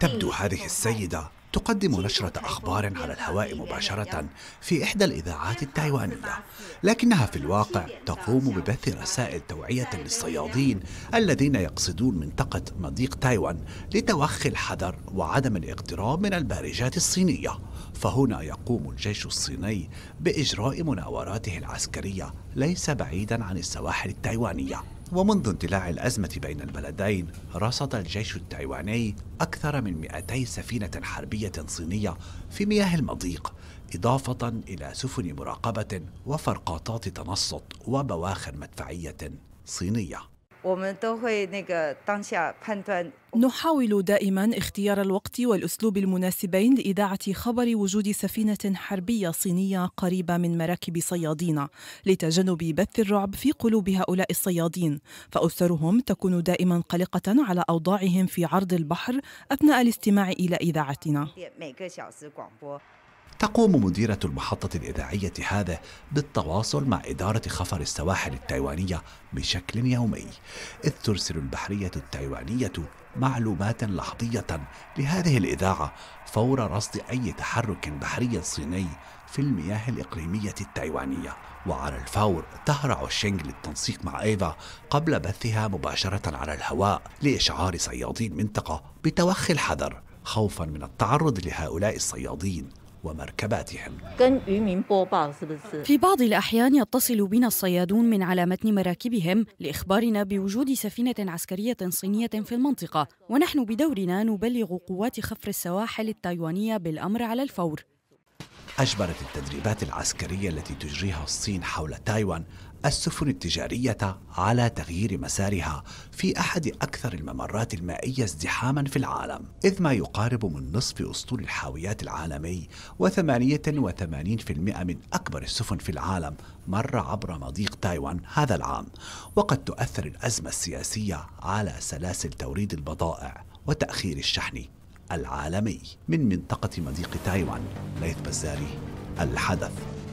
تبدو هذه السيدة تقدم نشرة أخبار على الهواء مباشرة في إحدى الإذاعات التايوانية، لكنها في الواقع تقوم ببث رسائل توعية للصيادين الذين يقصدون منطقة مضيق تايوان لتوخي الحذر وعدم الاقتراب من البارجات الصينية، فهنا يقوم الجيش الصيني بإجراء مناوراته العسكرية ليس بعيدا عن السواحل التايوانية. ومنذ اندلاع الأزمة بين البلدين رصد الجيش التايواني أكثر من 200 سفينة حربية صينية في مياه المضيق إضافة إلى سفن مراقبة وفرقاطات تنصت وبواخر مدفعية صينية نحاول دائما اختيار الوقت والاسلوب المناسبين لاذاعه خبر وجود سفينه حربيه صينيه قريبه من مراكب صيادين لتجنب بث الرعب في قلوب هؤلاء الصيادين فاسرهم تكون دائما قلقه على اوضاعهم في عرض البحر اثناء الاستماع الى اذاعتنا تقوم مديرة المحطة الإذاعية هذا بالتواصل مع إدارة خفر السواحل التايوانية بشكل يومي، إذ ترسل البحرية التايوانية معلومات لحظية لهذه الإذاعة فور رصد أي تحرك بحري صيني في المياه الإقليمية التايوانية وعلى الفور تهرع شينغ للتنسيق مع إيفا قبل بثها مباشرة على الهواء لإشعار صيادي المنطقة بتوخي الحذر خوفا من التعرض لهؤلاء الصيادين ومركباتهم في بعض الأحيان يتصل بنا الصيادون من على متن مراكبهم لإخبارنا بوجود سفينة عسكرية صينية في المنطقة ونحن بدورنا نبلغ قوات خفر السواحل التايوانية بالأمر على الفور أجبرت التدريبات العسكرية التي تجريها الصين حول تايوان السفن التجارية على تغيير مسارها في أحد أكثر الممرات المائية ازدحاما في العالم، إذ ما يقارب من نصف أسطول الحاويات العالمي و88% من أكبر السفن في العالم مر عبر مضيق تايوان هذا العام، وقد تؤثر الأزمة السياسية على سلاسل توريد البضائع وتأخير الشحن العالمي من منطقة مضيق تايوان ليث بزاري الحدث